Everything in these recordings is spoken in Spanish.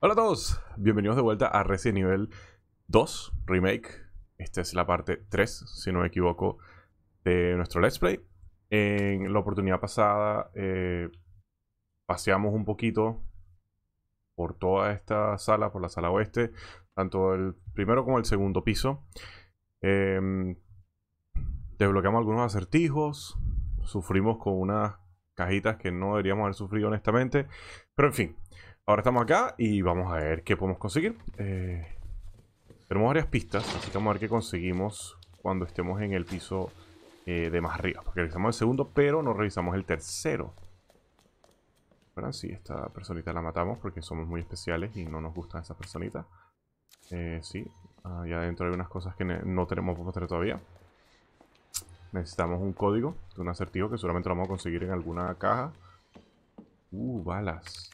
Hola a todos, bienvenidos de vuelta a Resident Evil 2 Remake. Esta es la parte 3, si no me equivoco, de nuestro Let's Play. En la oportunidad pasada eh, paseamos un poquito por toda esta sala, por la sala oeste, tanto el primero como el segundo piso. Em, desbloqueamos algunos acertijos, sufrimos con unas cajitas que no deberíamos haber sufrido honestamente, pero en fin, Ahora estamos acá y vamos a ver qué podemos conseguir. Eh, tenemos varias pistas, así que vamos a ver qué conseguimos cuando estemos en el piso eh, de más arriba. Porque revisamos el segundo, pero no revisamos el tercero. Bueno, sí, esta personita la matamos porque somos muy especiales y no nos gusta esa personita. Eh, sí, allá ah, adentro hay unas cosas que no tenemos por mostrar todavía. Necesitamos un código de un acertijo que seguramente lo vamos a conseguir en alguna caja. Uh, balas.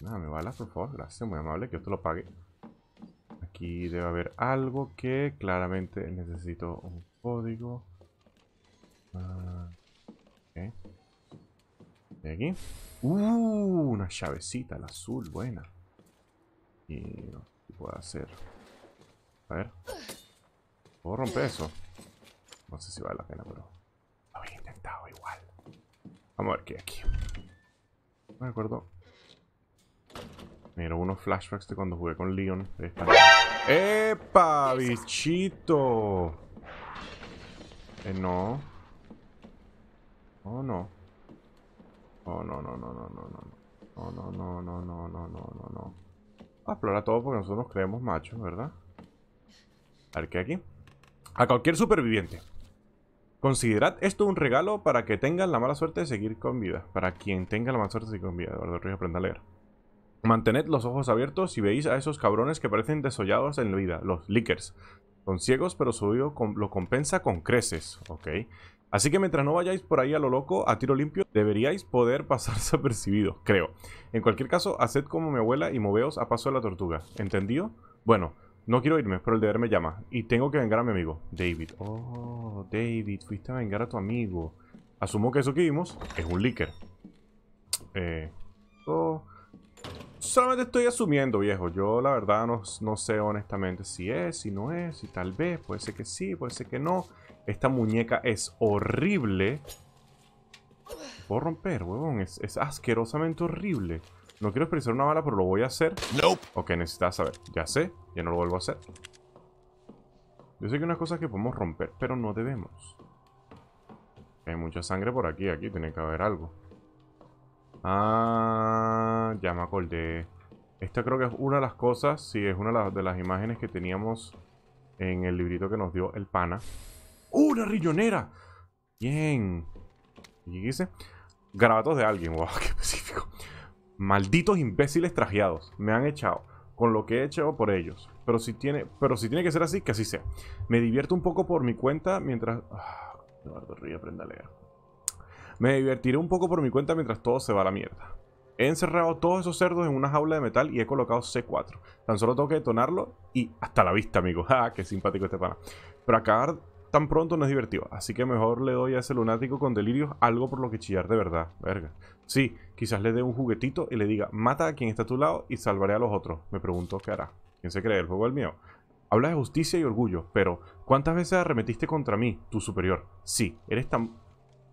Nada, me balas, por favor. Gracias, muy amable, que te lo pague. Aquí debe haber algo que claramente necesito un código. Ah, okay. aquí. Uh, una llavecita, La azul, buena. Y no ¿qué puedo hacer. A ver. Puedo romper eso. No sé si vale la pena, pero lo había intentado igual. Vamos a ver qué hay aquí. No me acuerdo Miro unos flashbacks de cuando jugué con Leon. ¡Epa, bichito! Eh, no. Oh, no. Oh, no, no, no, no, no, no. Oh, no, no, no, no, no, no, no, A explorar todo porque nosotros creemos machos, ¿verdad? A ver, ¿qué hay aquí? A cualquier superviviente. Considerad esto un regalo para que tengan la mala suerte de seguir con vida. Para quien tenga la mala suerte de seguir con vida. Eduardo Ruiz aprenda a leer. Mantened los ojos abiertos y veis a esos cabrones que parecen desollados en la vida, los lickers. Son ciegos, pero su oído lo compensa con creces, ¿ok? Así que mientras no vayáis por ahí a lo loco, a tiro limpio, deberíais poder pasarse apercibido, creo. En cualquier caso, haced como mi abuela y moveos a paso de la tortuga, ¿entendido? Bueno, no quiero irme, pero el deber me llama. Y tengo que vengar a mi amigo, David. Oh, David, fuiste a vengar a tu amigo. Asumo que eso que vimos es un licker. Eh... Oh solamente estoy asumiendo, viejo. Yo la verdad no, no, sé honestamente si es, si no es, si tal vez. Puede ser que sí, puede ser que no. Esta muñeca es horrible. Puedo romper, huevón. Es, asquerosamente horrible. No quiero expresar una bala, pero lo voy a hacer. Nope. Ok, necesitas saber. Ya sé, ya no lo vuelvo a hacer. Yo sé que hay unas cosas que podemos romper, pero no debemos. Hay mucha sangre por aquí, aquí tiene que haber algo. Ah, ya me acordé. Esta creo que es una de las cosas, sí, es una de las imágenes que teníamos en el librito que nos dio el pana. una rillonera! Bien. ¿Y qué dice? Grabatos de alguien, wow, qué específico. Malditos imbéciles trajeados, me han echado, con lo que he echado por ellos. Pero si tiene, pero si tiene que ser así, que así sea. Me divierto un poco por mi cuenta mientras... Ah, Eduardo Río a leer. Me divertiré un poco por mi cuenta mientras todo se va a la mierda. He encerrado todos esos cerdos en una jaula de metal y he colocado C4. Tan solo tengo que detonarlo y hasta la vista, amigo. ¡Ah, qué simpático este pana! Pero acabar tan pronto no es divertido, así que mejor le doy a ese lunático con delirios algo por lo que chillar de verdad. Verga. Sí, quizás le dé un juguetito y le diga, mata a quien está a tu lado y salvaré a los otros. Me pregunto qué hará. ¿Quién se cree? ¿El juego el mío? Habla de justicia y orgullo, pero ¿cuántas veces arremetiste contra mí, tu superior? Sí, eres tan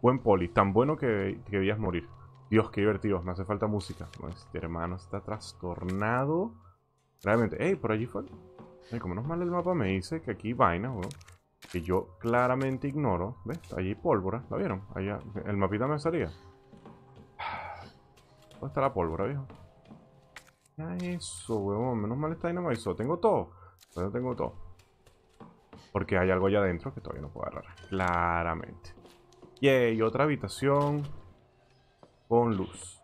Buen poli, tan bueno que querías morir. Dios, qué divertido, me hace falta música. Este hermano está trastornado. Realmente, ¡ey! Por allí fue. como menos mal el mapa, me dice que aquí vaina, weón. Que yo claramente ignoro. ¿Ves? Allí hay pólvora, ¿la vieron? Allá, el mapita me salía. ¿Dónde está la pólvora, viejo? Ah, eso, weón. Menos mal está dinamizado. Tengo todo. Pero tengo todo. Porque hay algo allá adentro que todavía no puedo agarrar. Claramente. Yay, otra habitación con luz.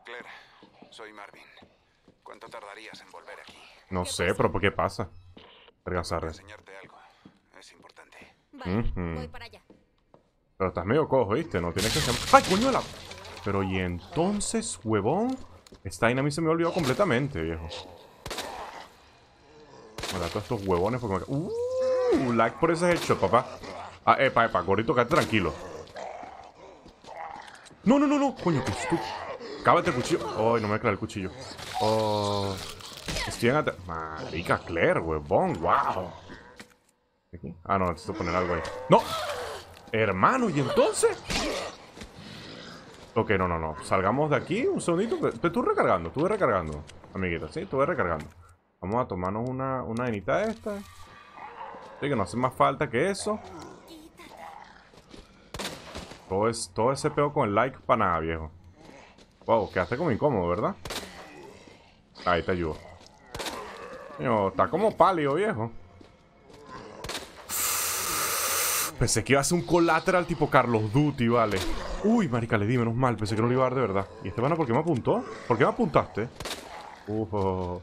soy Marvin. ¿Cuánto tardarías en volver aquí? No sé, pero ¿por qué pasa? Regresar. enseñarte algo. Es importante. Vale, voy para allá. Pero estás medio cojo, ¿viste? No tienes que... ¡Ay, coño la... Pero y entonces, huevón... Esta vaina a mí se me olvidó completamente, viejo. Mira, todos estos huevones porque me... ¡Uh! Like por ese headshot, papá. Ah, epa, epa, gorrito, quédate tranquilo. No, no, no, no. Coño, que tú. Cábate el cuchillo. Ay, no me clavado el cuchillo. Oh. Estoy en Marica, Claire, huevón. Wow. Ah, no, necesito poner algo ahí. ¡No! Hermano, ¿y entonces? Ok, no, no, no. Salgamos de aquí un segundito. Te estuve recargando, estuve recargando, amiguita. Sí, estuve recargando. Vamos a tomarnos una, una enita esta. Sí, que no hace más falta que eso. Todo, ese peo con el like para nada, viejo. Wow, quedaste como incómodo, ¿verdad? Ahí te ayudo. está como pálido, viejo. Pensé que iba a ser un colateral tipo Carlos Duty, vale. Uy, marica, le di menos mal. Pensé que no lo iba a dar de verdad. ¿Y este pana por qué me apuntó? ¿Por qué me apuntaste? Uf. Oh, oh, oh.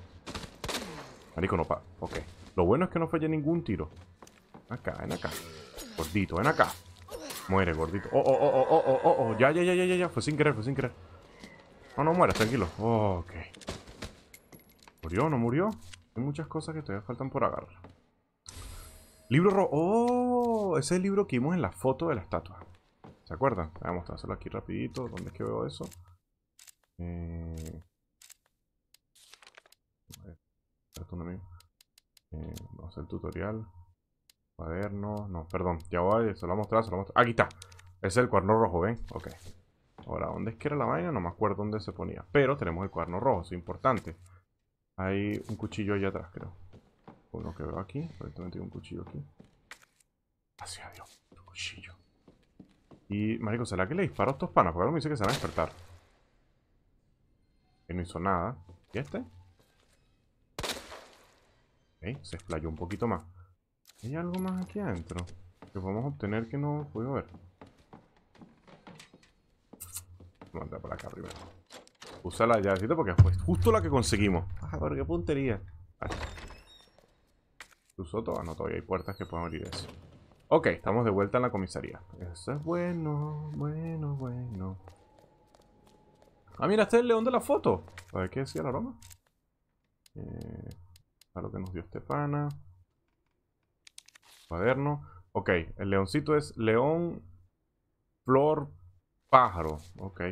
marico, no pa... Ok. Lo bueno es que no fallé ningún tiro. Acá, ven acá. Gordito, ven acá. Muere, gordito. Oh, oh, oh, oh, oh, oh, oh, Ya, ya, ya, ya, ya. Fue sin querer, fue sin querer. No, no muera, tranquilo. Oh, ok. ¿Murió? ¿No murió? Hay muchas cosas que todavía faltan por agarrar. Libro rojo. ¡Oh! Ese es el libro que vimos en la foto de la estatua. ¿Se acuerdan? Vamos a hacerlo aquí rapidito. ¿Dónde es que veo eso? Eh, eh, vamos a hacer el tutorial ver, no, perdón, ya voy, eh, se lo voy a mostrar, se lo voy a mostrar. Aquí está, es el cuerno rojo, ¿ven? Ok. Ahora, ¿dónde es que era la vaina? No me acuerdo dónde se ponía. Pero tenemos el cuerno rojo, es importante. Hay un cuchillo allá atrás, creo. Uno que veo aquí, aparentemente hay un cuchillo aquí. Gracias a Dios, cuchillo. Y, marico, ¿será que le disparo a estos panas? Porque ahora me dice que se van a despertar. Que no hizo nada. ¿Y este? Ok, se explayó un poquito más. ¿Hay algo más aquí adentro? Que podemos obtener que no puedo ver. Vamos a entrar por acá primero. Usa la llavecita porque es justo la que conseguimos. Ah, qué puntería. Vale. ¿Usó todo? Ah, no, todavía hay puertas que pueden abrir eso. Ok, estamos de vuelta en la comisaría. Eso es bueno, bueno, bueno. Ah, mira, este es el león de la foto. A ver qué decía la broma. Eh, a lo que nos dio este Cuaderno. Ok, el leoncito es león, flor, pájaro. Ok.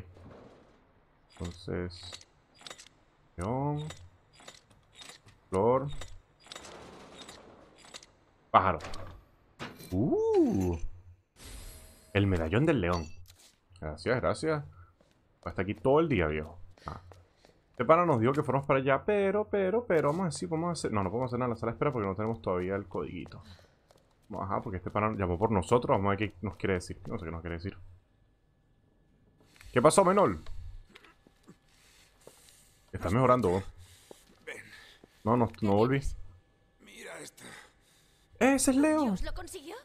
Entonces, león, flor, pájaro. Uh, el medallón del león. Gracias, gracias. Hasta aquí todo el día, viejo. Ah. Este pana nos dijo que fuéramos para allá, pero, pero, pero, vamos a decir, vamos a hacer... No, no podemos hacer nada en la sala de espera porque no tenemos todavía el codiguito. Ajá, porque este pana llamó por nosotros. Vamos a ver qué nos quiere decir. No sé qué nos quiere decir. ¿Qué pasó, Menol? Estás mejorando vos. No, no, no volví. Mira ¡Ese es Leo! lo consiguió?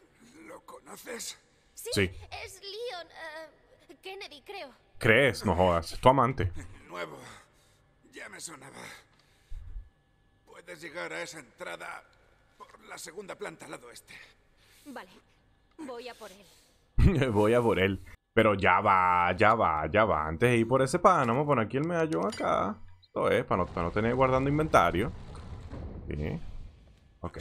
¿Lo conoces? Sí, es Leon. Eh, Kennedy, creo. ¿Crees? No jodas. Es tu amante. Nuevo. Puedes llegar a esa entrada la segunda planta al lado este. Vale, voy a por él. voy a por él. Pero ya va, ya va, ya va. Antes de ir por ese pan, vamos a poner aquí el medallón acá. Esto es, para no, tener guardando inventario. Sí. Ok.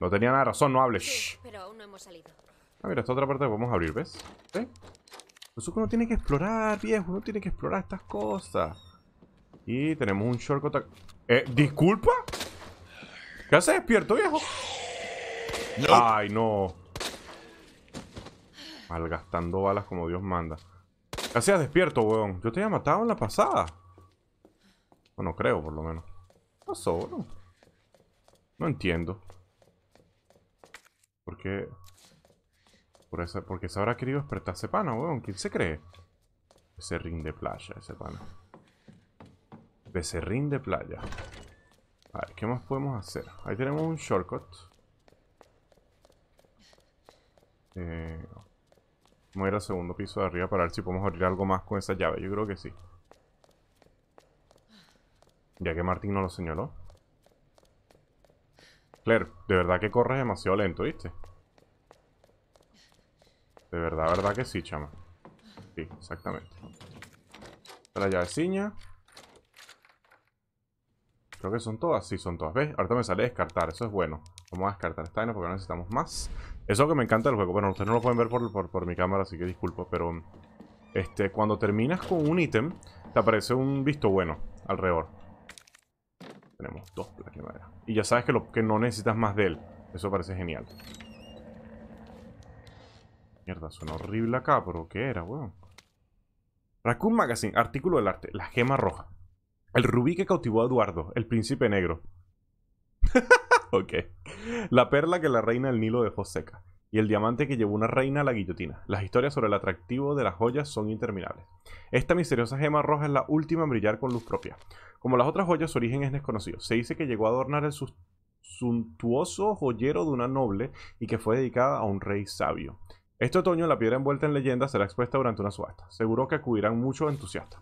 No tenía nada razón, no hables. pero aún no hemos salido. Ah, mira, esta otra parte la podemos abrir, ¿ves? ¿Ves? Eso uno tiene que explorar, viejo. Uno tiene que explorar estas cosas. Y tenemos un shortcut. Eh, ¿Disculpa? ¿Qué haces despierto, viejo? Ay, no. Malgastando balas como Dios manda. ¿Qué hacías despierto, weón? Yo te había matado en la pasada. no creo, por lo menos. ¿Qué pasó, No entiendo. ¿Por qué? Por eso, porque se habrá querido despertarse pana, weón. ¿Quién se cree? Becerrín de playa, ese pana. Becerrín de playa. A ver, ¿qué más podemos hacer? Ahí tenemos un shortcut. Eh, vamos a ir al segundo piso de arriba para ver si podemos abrir algo más con esa llave. Yo creo que sí. Ya que Martín no lo señaló. Claire, de verdad que corres demasiado lento, ¿viste? De verdad, verdad que sí, chama. Sí, exactamente. La llaveciña. Creo que son todas. Sí, son todas. ¿Ves? Ahorita me sale descartar. Eso es bueno. Vamos a descartar esta porque no necesitamos más. Eso que me encanta del juego. Bueno, ustedes no lo pueden ver por, mi cámara, así que disculpo. Pero este, cuando terminas con un ítem, te aparece un visto bueno alrededor. Tenemos dos placas de madera. Y ya sabes que, lo, que no necesitas más de él. Eso parece genial. Mierda, suena horrible acá, pero ¿qué era, weón? Raccoon Magazine, artículo del arte, la gema roja. El rubí que cautivó a Eduardo, el príncipe negro. ok. La perla que la reina del Nilo dejó seca. Y el diamante que llevó una reina a la guillotina. Las historias sobre el atractivo de las joyas son interminables. Esta misteriosa gema roja es la última en brillar con luz propia. Como las otras joyas, su origen es desconocido. Se dice que llegó a adornar el suntuoso joyero de una noble y que fue dedicada a un rey sabio. Este otoño la piedra envuelta en leyenda será expuesta durante una subasta. Seguro que acudirán muchos entusiastas.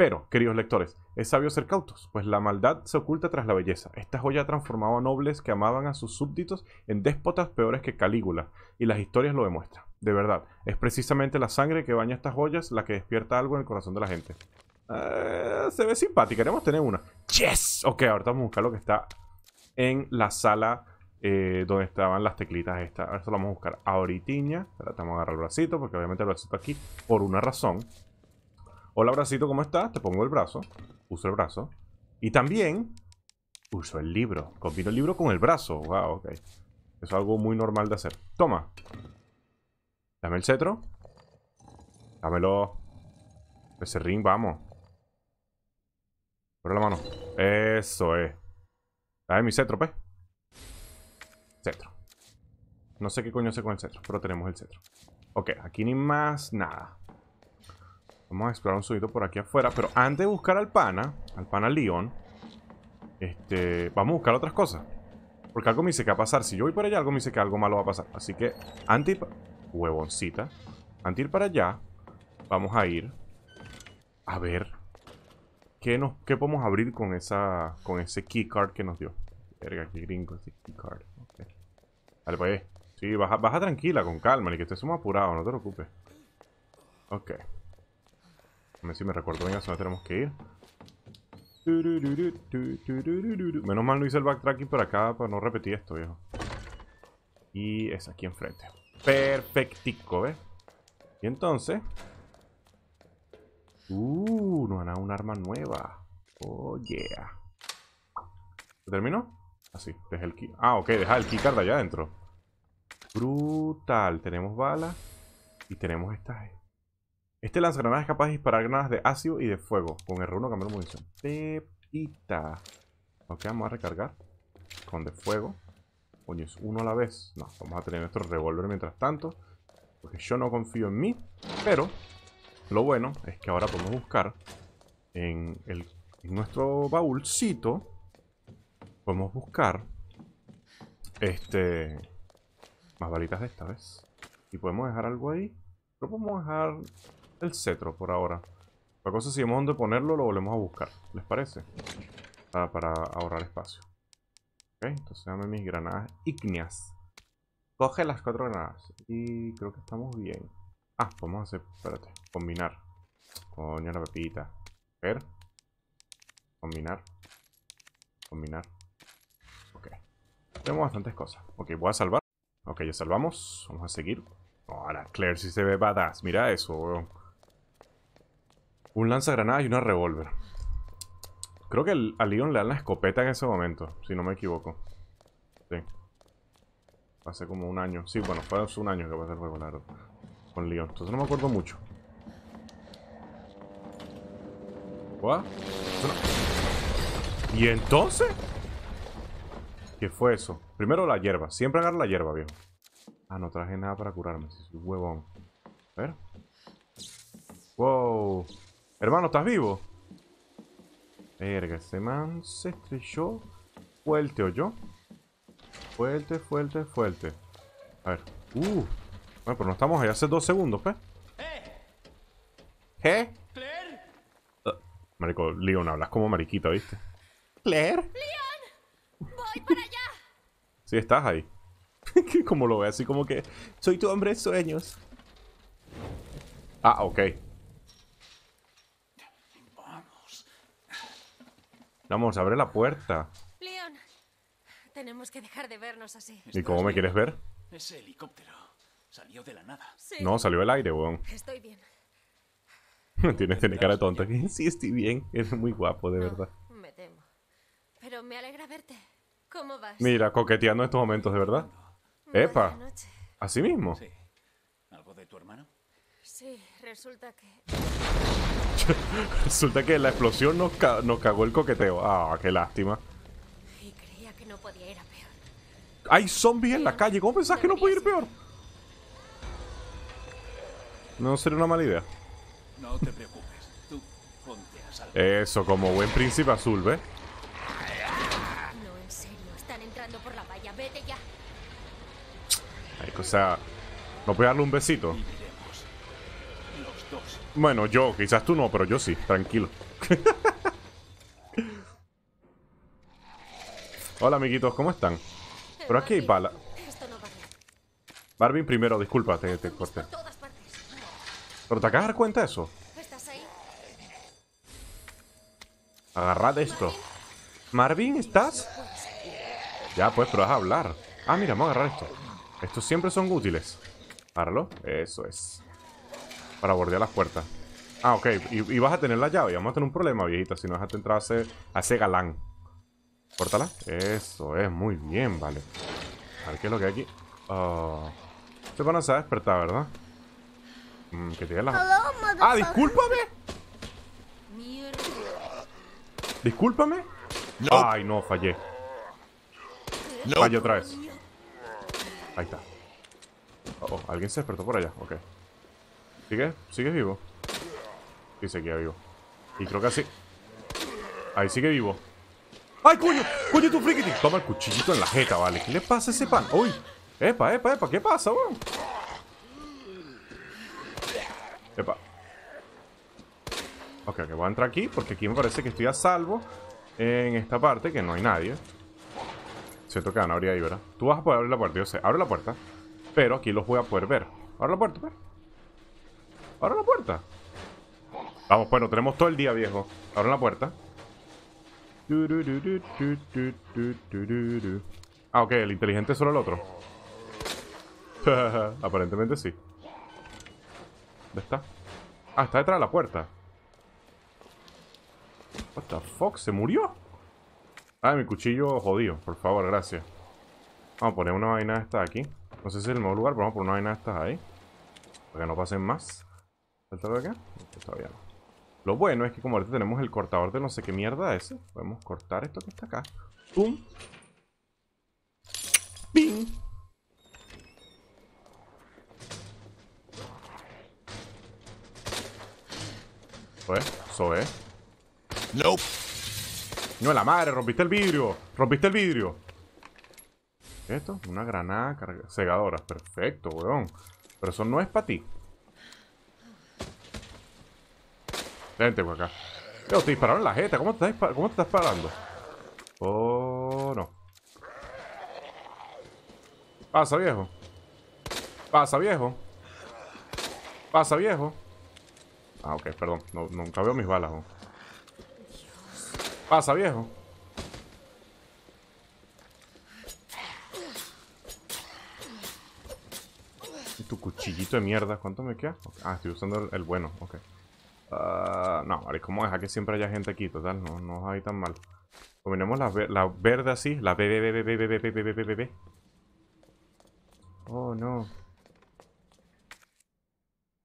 Pero, queridos lectores, es sabio ser cautos, pues la maldad se oculta tras la belleza. Esta joya ha transformado a nobles que amaban a sus súbditos en déspotas peores que Calígula, y las historias lo demuestran. De verdad, es precisamente la sangre que baña estas joyas la que despierta algo en el corazón de la gente. Eh, se ve simpática, queremos tener una. ¡Yes! Ok, ahorita vamos a buscar lo que está en la sala eh, donde estaban las teclitas estas. Esto lo vamos a buscar Ahorita Tratamos a agarrar el bracito, porque obviamente lo bracito aquí, por una razón, Hola, bracito, ¿cómo estás? Te pongo el brazo. Uso el brazo. Y también uso el libro. Combino el libro con el brazo. Wow, ok. Eso es algo muy normal de hacer. Toma. Dame el cetro. Dámelo. Ese ring, vamos. Por la mano. Eso es. Dame mi cetro, pe. Pues. Cetro. No sé qué coño hace con el cetro, pero tenemos el cetro. Ok, aquí ni más nada. Vamos a explorar un subito por aquí afuera. Pero antes de buscar al pana, al pana León, este, vamos a buscar otras cosas. Porque algo me dice que va a pasar. Si yo voy por allá, algo me dice que algo malo va a pasar. Así que, antes ir Huevoncita. Antes ir para allá, vamos a ir a ver qué, nos, qué podemos abrir con, esa, con ese keycard que nos dio. Verga, qué gringo ese keycard. Okay. Dale, pues. Sí, baja, tranquila, con calma, Y que estés muy apurado, no te preocupes. Ok. A ver si me recuerdo bien tenemos que ir. Menos mal no hice el backtracking por acá para no repetir esto, viejo. Y es aquí enfrente. Perfectico, ¿ves? Y entonces... Uh, nos han dado un arma nueva. Oh, yeah. terminó? Así, ah, deja el key. Ah, ok, deja el keycard allá adentro. Brutal. Tenemos balas. Y tenemos estas eh. Este lanzagranadas es capaz de disparar granadas de ácido y de fuego. Con R1 cambiar munición. Pepita. Ok, vamos a recargar. Con de fuego. Coño, es uno a la vez. No, vamos a tener nuestro revólver mientras tanto. Porque yo no confío en mí. Pero lo bueno es que ahora podemos buscar en, el, en nuestro baúlcito. Podemos buscar este más balitas de esta vez. Y podemos dejar algo ahí. Pero podemos dejar el cetro por ahora. La cosa, es si vemos dónde ponerlo, lo volvemos a buscar. ¿Les parece? Para, ahorrar espacio. Ok, entonces dame mis granadas ignias Coge las cuatro granadas. Y creo que estamos bien. Ah, vamos a hacer... Espérate. Combinar. Coño, la pepita. Ver. Combinar. Combinar. Ok. Tenemos bastantes cosas. Ok, voy a salvar. Ok, ya salvamos. Vamos a seguir. Ahora, Claire Si se ve badass. Mira eso, weón. Un lanzagranadas y una revólver. Creo que a Leon le dan la escopeta en ese momento, si no me equivoco. Sí. Hace como un año. Sí, bueno, fue hace un año que pasé el juego, largo Con Leon. Entonces no me acuerdo mucho. ¿Y entonces? ¿Qué fue eso? Primero la hierba. Siempre agarro la hierba, viejo. Ah, no traje nada para curarme. Si soy huevón. A ver. Wow. Hermano, ¿estás vivo? Verga, ese man se estrelló fuerte, yo Fuerte, fuerte, fuerte. A ver. Uh. Bueno, pero no estamos ahí hace dos segundos, pues. ¿Qué? ¿Eh? Ah, marico, Leon, hablas como mariquita, ¿viste? ¿Claire? ¡Leon! ¡Voy para allá! sí, estás ahí. como lo ve así como que... Soy tu hombre de sueños. Ah, ok. Vamos, abre la puerta. Leon, tenemos que dejar de vernos así. ¿Y cómo me quieres ver? Ese helicóptero salió de la nada. No, salió del aire, weón. Estoy bien. Tienes, tiene cara tonta. sí, estoy bien. Es muy guapo, de verdad. Me temo. Pero me alegra verte. ¿Cómo vas? Mira, coqueteando estos momentos, de verdad. ¡Epa! Así mismo. Sí. ¿Algo de tu hermano? Sí, resulta que... Resulta que la explosión nos, cagó el coqueteo. Ah, qué lástima. Hay zombies en la calle. ¿Cómo pensás que no puede ir peor? No sería una mala idea. Eso, como buen príncipe azul, ¿ves? o sea, ¿no puede darle un besito? Bueno, yo, quizás tú no, pero yo sí, tranquilo. Hola, amiguitos, ¿cómo están? Pero aquí hay bala. Marvin, primero, disculpa, te, te corté. Pero te acabas de dar cuenta de eso. Agarrad esto. Marvin, ¿estás? Ya, pues, pero vas a hablar. Ah, mira, vamos a agarrar esto. Estos siempre son útiles. Agárralo. Eso es. Para bordear las puertas. Ah, ok. Y, vas a tener la llave. Vamos a tener un problema, viejita. Si no a entrar a ese, a ese galán. Pórtala Eso es. Muy bien, vale. A ver qué es lo que hay aquí. Ah, se van a despertar, ¿verdad? Mm, que tiene la... ¡Ah, discúlpame! ¿Discúlpame? Ay, no, fallé. Fallé otra vez. Ahí está. Oh, -oh. alguien se despertó por allá. Ok. ¿Sigue? ¿Sigue vivo? Sí, seguía vivo. Y creo que así. Ahí sigue vivo. ¡Ay, coño! ¡Coño, tu Toma el cuchillito en la jeta, vale. ¿Qué le pasa a ese pan? ¡Uy! ¡Epa, epa, epa! ¿Qué pasa, weón? Epa. Ok, que voy a entrar aquí porque aquí me parece que estoy a salvo en esta parte que no hay nadie. Siento que van a abrir ahí, ¿verdad? Tú vas a poder abrir la puerta, yo sé. Abre la puerta, pero aquí los voy a poder ver. Abre la puerta, pues. Abre la puerta. Vamos, bueno, tenemos todo el día, viejo. Abre la puerta. Ah, ok, el inteligente es solo el otro. Aparentemente sí. ¿Dónde está? Ah, está detrás de la puerta. What the fuck, ¿se murió? Ah, mi cuchillo jodido, por favor, gracias. Vamos a poner una vaina de estas aquí. No sé si es el mejor lugar, pero vamos a poner una vaina de estas ahí. Para que no pasen más. Está de acá? todavía Lo bueno es que como ahorita tenemos el cortador de no sé qué mierda ese, podemos cortar esto que está acá. ¡Pum! ¡Ping! Eso es Nope. No, la madre, rompiste el vidrio. Rompiste el vidrio. ¿Esto? Una granada cegadora Perfecto, weón. Pero eso no es para ti. por acá. Yo te dispararon en la jeta. ¿Cómo te estás, parando? Oh, no. Pasa, viejo. Pasa, viejo. Pasa, viejo. Ah, ok, perdón. nunca veo mis balas. Pasa, viejo. tu cuchillito de mierda. ¿Cuánto me queda? Ah, estoy usando el bueno. Ok. Uh, no, vale, ¿cómo deja que siempre haya gente aquí? Total, no, no hay tan mal. Combinemos la, la verde así, la B, B, B, B, B, B, Oh, no.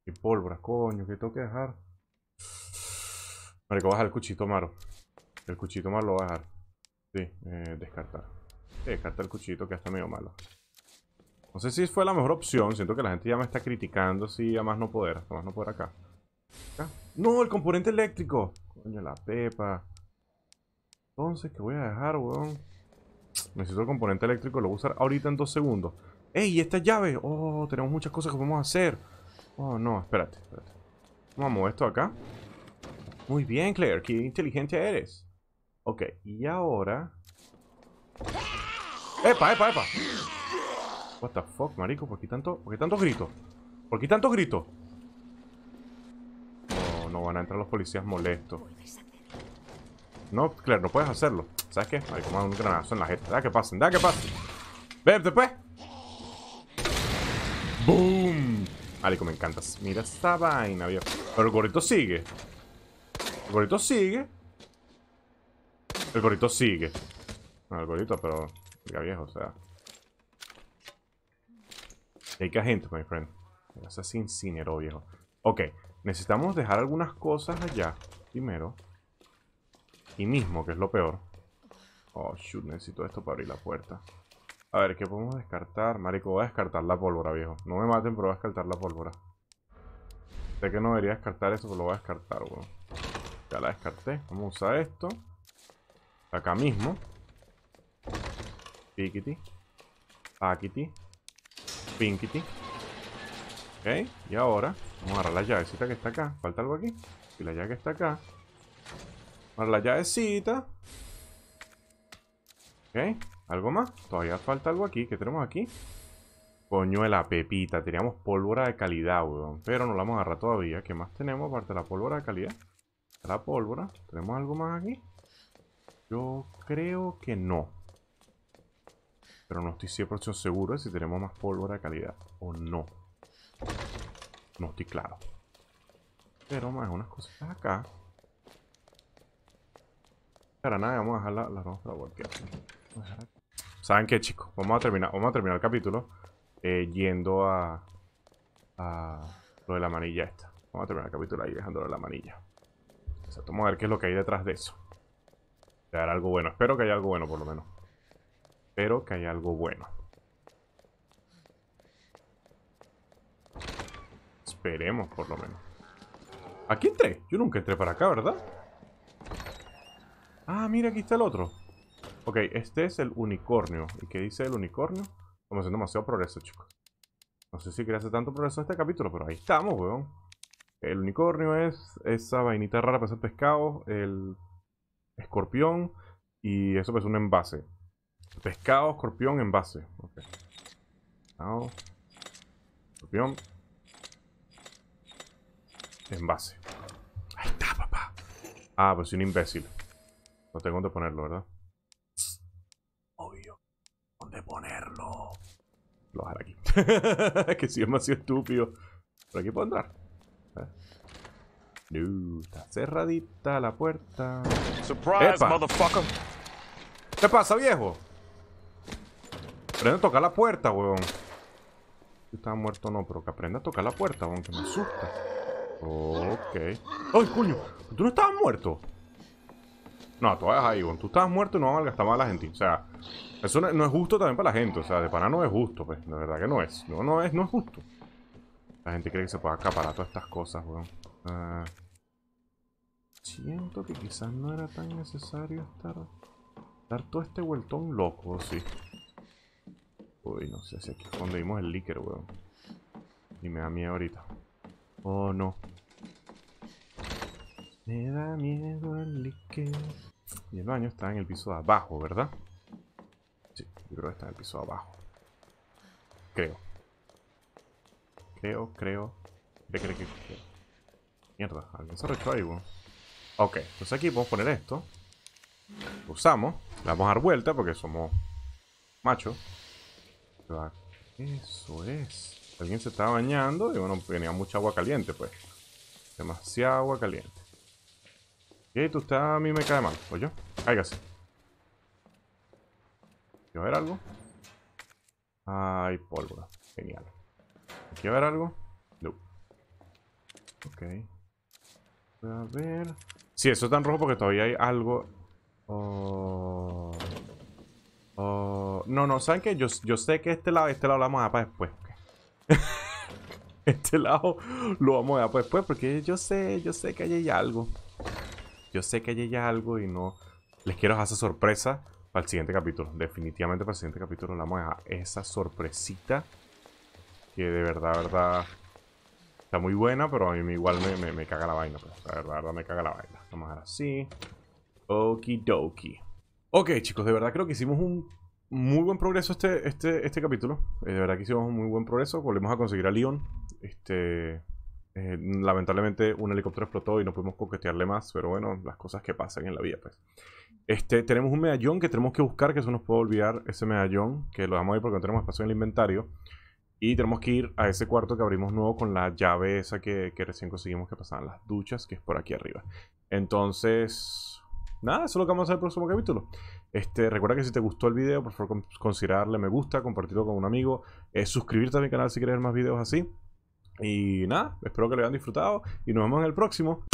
y pólvora, coño, que tengo que dejar. Marico, baja el cuchito malo El cuchito malo lo voy a dejar. Sí, eh, descartar. descarta el cuchito que está medio malo. No sé si fue la mejor opción. Siento que la gente ya me está criticando. Si además más no poder. A no poder acá. Ah, no, el componente eléctrico. Coño, la pepa. Entonces, ¿qué voy a dejar, weón? Necesito el componente eléctrico, lo voy a usar ahorita en dos segundos. ¡Ey, esta llave! Oh, tenemos muchas cosas que podemos hacer. Oh, no, espérate, espérate. Vamos a mover esto acá. Muy bien, Claire, qué inteligente eres. Ok, y ahora... ¡Epa, epa, epa! What the fuck, marico, ¿por qué tanto, por qué tantos gritos? ¿Por qué tantos gritos? no van a entrar los policías molestos. No, Claire, no puedes hacerlo. ¿Sabes qué? Hay como un granazo en la gente. Da que pasen, da que pasen. Vete, pues. ¡Boom! como me encantas. Mira esta vaina, viejo. Pero el gorrito sigue. El gorrito sigue. El gorrito sigue. el gorrito, pero. Ya viejo, o sea. Hay que agente, my friend. Eso se incineró, viejo. Ok, Necesitamos dejar algunas cosas allá primero. Y mismo, que es lo peor. Oh, shoot, necesito esto para abrir la puerta. A ver, ¿qué podemos descartar? Marico, voy a descartar la pólvora, viejo. No me maten, pero voy a descartar la pólvora. Sé que no debería descartar eso, pero lo voy a descartar, weón. Ya la descarté. Vamos a usar esto. Acá mismo. Pikiti Akiti. Pinkiti y ahora vamos a agarrar la llavecita que está acá. ¿Falta algo aquí? Y la llave que está acá. agarrar la llavecita. Ok, ¿algo más? Todavía falta algo aquí. ¿Qué tenemos aquí? Coño de la pepita. Teníamos pólvora de calidad, weón. Pero no la vamos a agarrar todavía. ¿Qué más tenemos aparte de la pólvora de calidad? La pólvora. ¿Tenemos algo más aquí? Yo creo que no. Pero no estoy 100% seguro de si tenemos más pólvora de calidad o no. No estoy claro. Pero más unas cosas acá. Para nada, vamos a dejar la, la, la ¿Saben qué, chicos? Vamos a terminar, vamos a terminar el capítulo eh, yendo a, a lo de la manilla esta. Vamos a terminar el capítulo ahí dejándolo de la manilla. vamos a ver qué es lo que hay detrás de eso. algo bueno. Espero que haya algo bueno, por lo menos. Espero que haya algo bueno. Esperemos, por lo menos. ¿Aquí entré? Yo nunca entré para acá, ¿verdad? Ah, mira, aquí está el otro. Ok, este es el unicornio. ¿Y qué dice el unicornio? Estamos haciendo demasiado progreso, chicos. No sé si quería hacer tanto progreso en este capítulo, pero ahí estamos, weón. El unicornio es esa vainita rara para hacer pescado, el escorpión y eso es pues un envase. Pescado, escorpión, envase. Pescado, escorpión, Envase. Ahí está, papá. Ah, pues soy un imbécil. No tengo dónde ponerlo, ¿verdad? Obvio. ¿Dónde ponerlo? Lo voy a Que aquí. es que soy demasiado estúpido. ¿Por aquí puedo entrar? Uh, está cerradita la puerta. Surprise, motherfucker. ¿Qué pasa, viejo? Aprende a tocar la puerta, weón. Yo estaba muerto no, pero que aprenda a tocar la puerta, weón, que me asusta. Ok. ¡Ay, coño! ¿Tú no estabas muerto? No, tú ahí, Tú estabas muerto y no gastar más a la gente. O sea, eso no, es justo también para la gente. O sea, de para no es justo, pues. De verdad que no es. No, no es, no es justo. La gente cree que se puede acaparar todas estas cosas, weón. Ah. siento que quizás no era tan necesario estar... Dar todo este vueltón loco, sí. Uy, no sé si aquí es vimos el líquido, weón. Y me da miedo ahorita. Oh, no. Me da miedo el lique. Y el baño está en el piso de abajo, ¿verdad? Sí, yo creo que está en el piso de abajo. Creo. Creo, creo. ¿Qué crees que Mierda, alguien se arrechó ahí, weón. Ok, entonces aquí podemos poner esto. Lo usamos. Le vamos a dar vuelta porque somos machos. Eso es. Alguien se estaba bañando y bueno, tenía mucha agua caliente, pues. Demasiada agua caliente. Y tú estás a mí me cae mal, pues yo Cáigase. ¿Quiero ver algo? Ay, pólvora. Genial. ¿Quiero ver algo? No. Ok. A ver. Sí, eso está en rojo porque todavía hay algo. Oh. Oh. No, no, ¿saben qué? Yo, sé que este lado, este lado lo vamos para después. este lado lo vamos a dejar pues, porque yo sé, yo sé que allí hay algo. Yo sé que allí hay algo y no... Les quiero hacer esa sorpresa para el siguiente capítulo. Definitivamente para el siguiente capítulo le vamos a dejar esa sorpresita. Que de verdad, verdad... Está muy buena, pero a mí igual me, me, caga la vaina. Pues. La verdad, me caga la vaina. Vamos a ver así. Okidoki. Ok, chicos, de verdad creo que hicimos un muy buen progreso este, este, este capítulo. Eh, de verdad que hicimos un muy buen progreso. Volvemos a conseguir a Leon. Este, eh, lamentablemente un helicóptero explotó y no pudimos coquetearle más, pero bueno, las cosas que pasan en la vida, pues. Este, tenemos un medallón que tenemos que buscar, que eso nos puede olvidar, ese medallón, que lo vamos ahí porque no tenemos espacio en el inventario. Y tenemos que ir a ese cuarto que abrimos nuevo con la llave esa que, recién conseguimos que pasaban las duchas, que es por aquí arriba. Entonces, nada, eso es lo que vamos a hacer el próximo capítulo. Este, recuerda que si te gustó el video, por favor considerarle me gusta, compartirlo con un amigo, eh, suscribirte a mi canal si quieres ver más videos así. Y nada, espero que lo hayan disfrutado y nos vemos en el próximo.